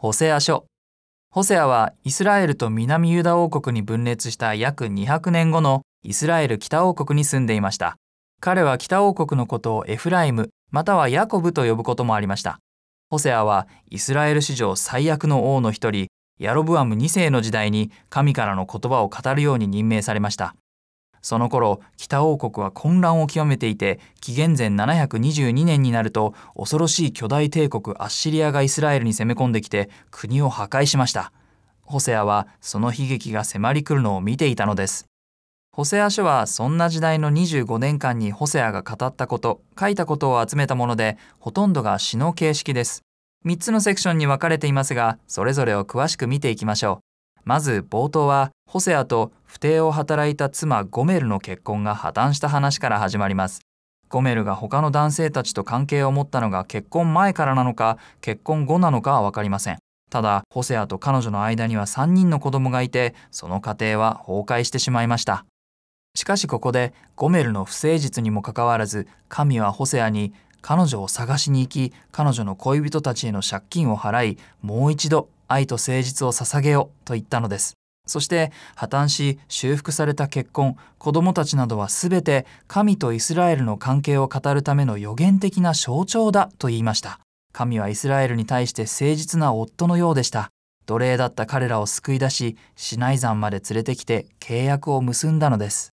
ホセア書ホセアはイスラエルと南ユダ王国に分裂した約200年後のイスラエル北王国に住んでいました彼は北王国のことをエフライムまたはヤコブと呼ぶこともありましたホセアはイスラエル史上最悪の王の一人ヤロブアム2世の時代に神からの言葉を語るように任命されましたその頃北王国は混乱を極めていて紀元前722年になると恐ろしい巨大帝国アッシリアがイスラエルに攻め込んできて国を破壊しましたホセアはその悲劇が迫り来るのを見ていたのですホセア書はそんな時代の25年間にホセアが語ったこと書いたことを集めたものでほとんどが詩の形式です3つのセクションに分かれていますがそれぞれを詳しく見ていきましょうまず冒頭はホセアと不定を働いた妻ゴメルの結婚が破綻した話から始まりますゴメルが他の男性たちと関係を持ったのが結婚前からなのか結婚後なのかは分かりませんただホセアと彼女の間には3人の子供がいてその家庭は崩壊してしまいましたしかしここでゴメルの不誠実にもかかわらず神はホセアに彼女を探しに行き彼女の恋人たちへの借金を払いもう一度愛と誠実を捧げよと言ったのです。そして破綻し修復された結婚、子供たちなどは全て神とイスラエルの関係を語るための予言的な象徴だと言いました。神はイスラエルに対して誠実な夫のようでした。奴隷だった彼らを救い出し、シナイ山まで連れてきて契約を結んだのです。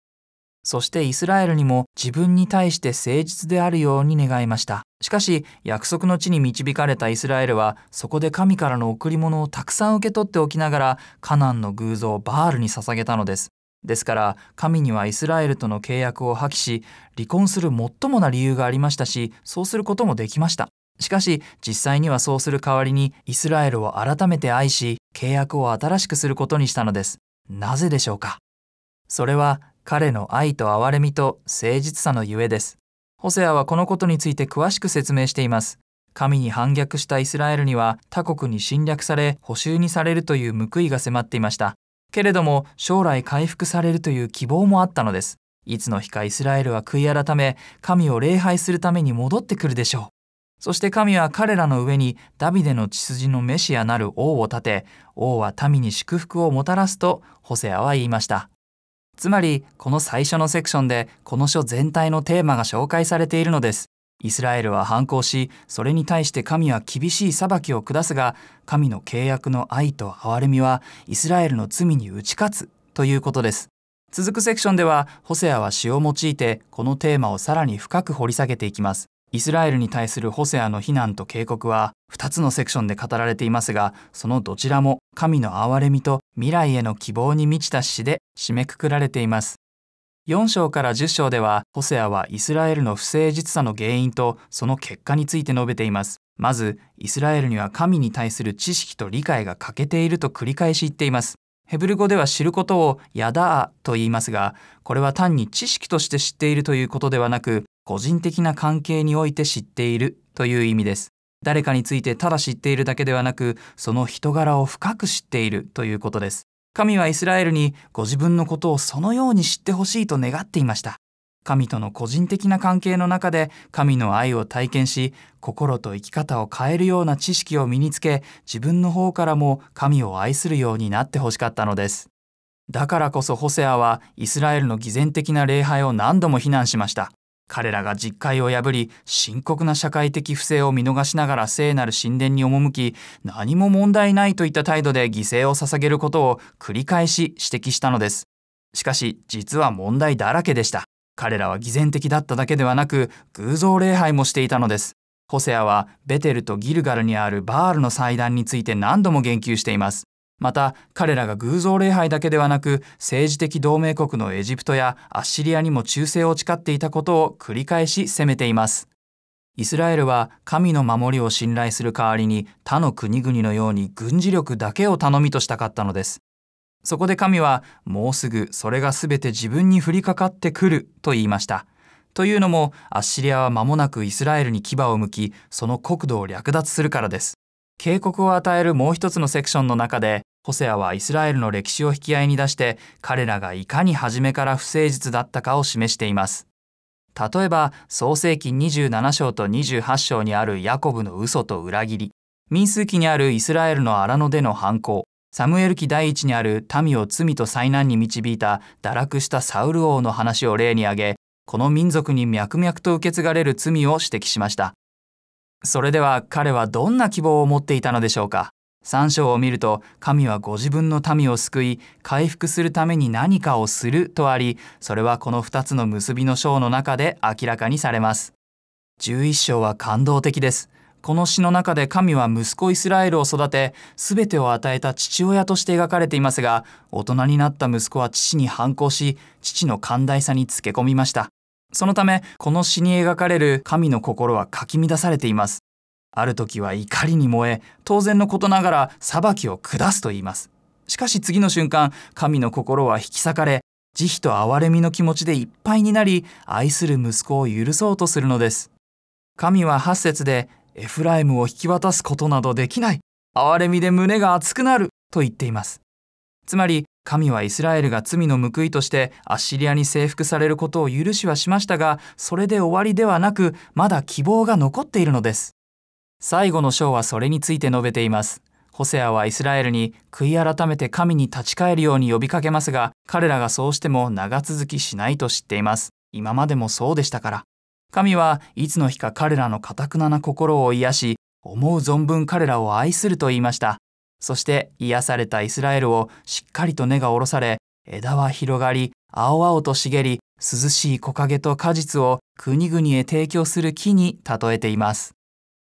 そしてイスラエルにも自分に対して誠実であるように願いました。しかし、約束の地に導かれたイスラエルは、そこで神からの贈り物をたくさん受け取っておきながら、カナンの偶像バールに捧げたのです。ですから、神にはイスラエルとの契約を破棄し、離婚する最もな理由がありましたし、そうすることもできました。しかし、実際にはそうする代わりに、イスラエルを改めて愛し、契約を新しくすることにしたのです。なぜでしょうかそれは彼の愛と憐れみと誠実さのゆえです。ホセアはこのことについて詳しく説明しています。神に反逆したイスラエルには他国に侵略され補修にされるという報いが迫っていました。けれども将来回復されるという希望もあったのです。いつの日かイスラエルは悔い改め神を礼拝するために戻ってくるでしょう。そして神は彼らの上にダビデの血筋のメシアなる王を立て、王は民に祝福をもたらすとホセアは言いました。つまりこの最初のセクションでこの書全体のテーマが紹介されているのです。イスラエルは反抗しそれに対して神は厳しい裁きを下すが神の契約の愛と憐れみはイスラエルの罪に打ち勝つということです。続くセクションではホセアは詩を用いてこのテーマをさらに深く掘り下げていきます。イスラエルに対するホセアの非難と警告は2つのセクションで語られていますが、そのどちらも神の憐れみと未来への希望に満ちた詩で締めくくられています。4章から10章では、ホセアはイスラエルの不誠実さの原因とその結果について述べています。まず、イスラエルには神に対する知識と理解が欠けていると繰り返し言っています。ヘブル語では知ることをヤダーと言いますが、これは単に知識として知っているということではなく、個人的な関係において知っているという意味です。誰かについてただ知っているだけではなく、その人柄を深く知っているということです。神はイスラエルにご自分のことをそのように知ってほしいと願っていました。神との個人的な関係の中で神の愛を体験し、心と生き方を変えるような知識を身につけ、自分の方からも神を愛するようになってほしかったのです。だからこそホセアはイスラエルの偽善的な礼拝を何度も非難しました。彼らが実戒を破り深刻な社会的不正を見逃しながら聖なる神殿に赴き何も問題ないといった態度で犠牲を捧げることを繰り返し指摘したのですしかし実は問題だらけでした彼らは偽善的だっただけではなく偶像礼拝もしていたのですホセアはベテルとギルガルにあるバールの祭壇について何度も言及していますまた彼らが偶像礼拝だけではなく政治的同盟国のエジプトやアッシリアにも忠誠を誓っていたことを繰り返し責めていますイスラエルは神の守りを信頼する代わりに他の国々のように軍事力だけを頼みとしたかったのですそこで神はもうすぐそれが全て自分に降りかかってくると言いましたというのもアッシリアは間もなくイスラエルに牙を向きその国土を略奪するからです警告を与えるもう一つのセクションの中でホセアはイスラエルの歴史を引き合いに出して彼らがいかに初めから不誠実だったかを示しています例えば創世紀27章と28章にあるヤコブの嘘と裏切り民数記にあるイスラエルの荒野での犯行サムエル記第一にある民を罪と災難に導いた堕落したサウル王の話を例に挙げこの民族に脈々と受け継がれる罪を指摘しましたそれでは彼はどんな希望を持っていたのでしょうか3章を見ると神はご自分の民を救い回復するために何かをするとありそれはこの2つの結びの章の中で明らかにされます11章は感動的ですこの詩の中で神は息子イスラエルを育て全てを与えた父親として描かれていますが大人になった息子は父に反抗し父の寛大さにつけ込みましたそのためこの詩に描かれる神の心はかき乱されていますある時は怒りに燃え当然のことながら裁きを下すと言いますしかし次の瞬間神の心は引き裂かれ慈悲と憐れみの気持ちでいっぱいになり愛する息子を許そうとするのです神は八節でエフライムを引き渡すことなどできない憐れみで胸が熱くなると言っていますつまり神はイスラエルが罪の報いとしてアッシリアに征服されることを許しはしましたがそれで終わりではなくまだ希望が残っているのです最後の章はそれについて述べています。ホセアはイスラエルに悔い改めて神に立ち返るように呼びかけますが、彼らがそうしても長続きしないと知っています。今までもそうでしたから。神はいつの日か彼らの堅くなな心を癒し、思う存分彼らを愛すると言いました。そして癒されたイスラエルをしっかりと根が下ろされ、枝は広がり、青々と茂り、涼しい木陰と果実を国々へ提供する木に例えています。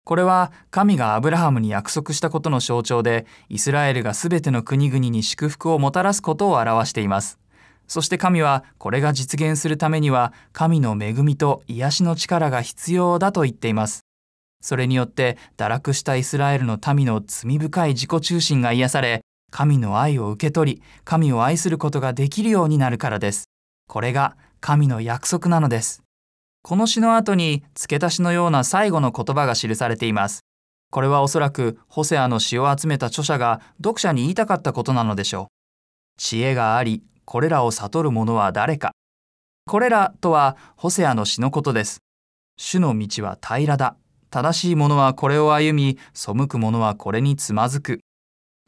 これは神がアブラハムに約束したことの象徴で、イスラエルがすべての国々に祝福をもたらすことを表しています。そして神はこれが実現するためには神の恵みと癒しの力が必要だと言っています。それによって堕落したイスラエルの民の罪深い自己中心が癒され、神の愛を受け取り、神を愛することができるようになるからです。これが神の約束なのです。この詩の後に付け足しのような最後の言葉が記されています。これはおそらくホセアの詩を集めた著者が読者に言いたかったことなのでしょう。知恵があり、これらを悟る者は誰か。これらとはホセアの詩のことです。主の道は平らだ。正しい者はこれを歩み、背く者はこれにつまずく。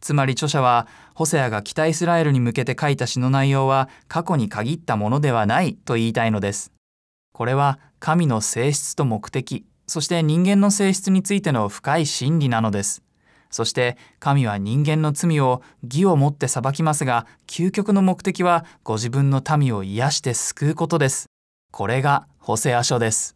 つまり著者は、ホセアが北イスラエルに向けて書いた詩の内容は過去に限ったものではないと言いたいのです。これは神の性質と目的、そして人間の性質についての深い真理なのです。そして神は人間の罪を義をもって裁きますが、究極の目的はご自分の民を癒して救うことです。これがホセア書です。